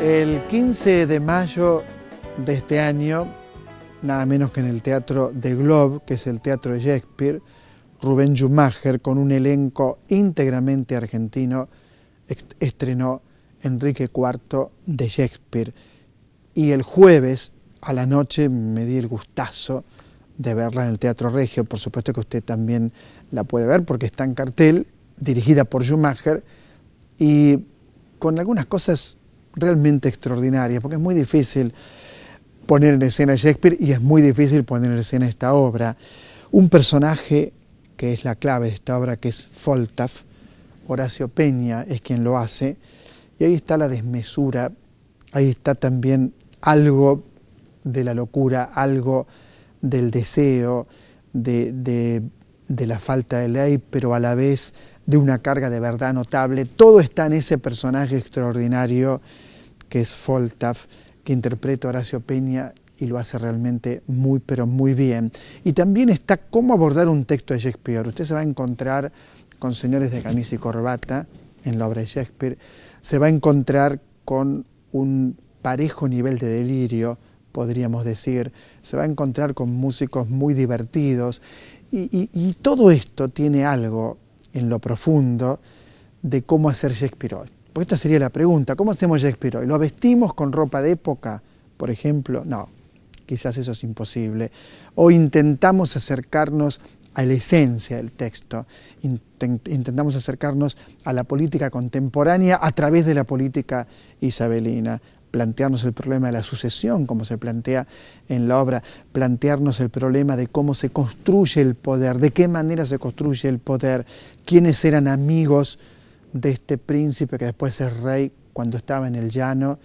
El 15 de mayo de este año, nada menos que en el Teatro de Globe, que es el Teatro de Shakespeare, Rubén Schumacher, con un elenco íntegramente argentino, estrenó Enrique IV de Shakespeare. Y el jueves a la noche me di el gustazo de verla en el Teatro Regio. Por supuesto que usted también la puede ver porque está en cartel, dirigida por Schumacher, y con algunas cosas realmente extraordinaria, porque es muy difícil poner en escena Shakespeare y es muy difícil poner en escena esta obra. Un personaje que es la clave de esta obra, que es Foltaf, Horacio Peña es quien lo hace, y ahí está la desmesura, ahí está también algo de la locura, algo del deseo, de de la falta de ley, pero a la vez de una carga de verdad notable. Todo está en ese personaje extraordinario que es Foltaf, que interpreta Horacio Peña y lo hace realmente muy, pero muy bien. Y también está cómo abordar un texto de Shakespeare. Usted se va a encontrar con señores de camisa y corbata en la obra de Shakespeare, se va a encontrar con un parejo nivel de delirio, podríamos decir, se va a encontrar con músicos muy divertidos y, todo esto tiene algo en lo profundo de cómo hacer Shakespeare hoy. Porque esta sería la pregunta, ¿cómo hacemos Shakespeare hoy? ¿Lo vestimos con ropa de época, por ejemplo? No, quizás eso es imposible. O intentamos acercarnos a la esencia del texto, intentamos acercarnos a la política contemporánea a través de la política isabelina plantearnos el problema de la sucesión, como se plantea en la obra, plantearnos el problema de cómo se construye el poder, de qué manera se construye el poder, quiénes eran amigos de este príncipe que después es rey cuando estaba en el llano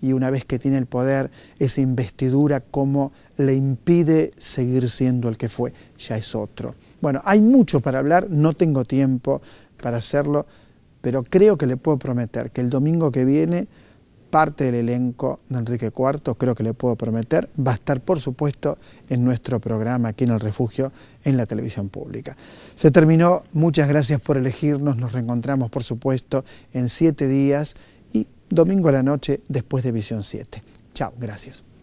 y una vez que tiene el poder, esa investidura, cómo le impide seguir siendo el que fue, ya es otro. Bueno, hay mucho para hablar, no tengo tiempo para hacerlo, pero creo que le puedo prometer que el domingo que viene parte del elenco de Enrique IV, creo que le puedo prometer, va a estar por supuesto en nuestro programa aquí en el refugio en la televisión pública. Se terminó, muchas gracias por elegirnos, nos reencontramos por supuesto en siete días y domingo a la noche después de Visión 7. Chao, gracias.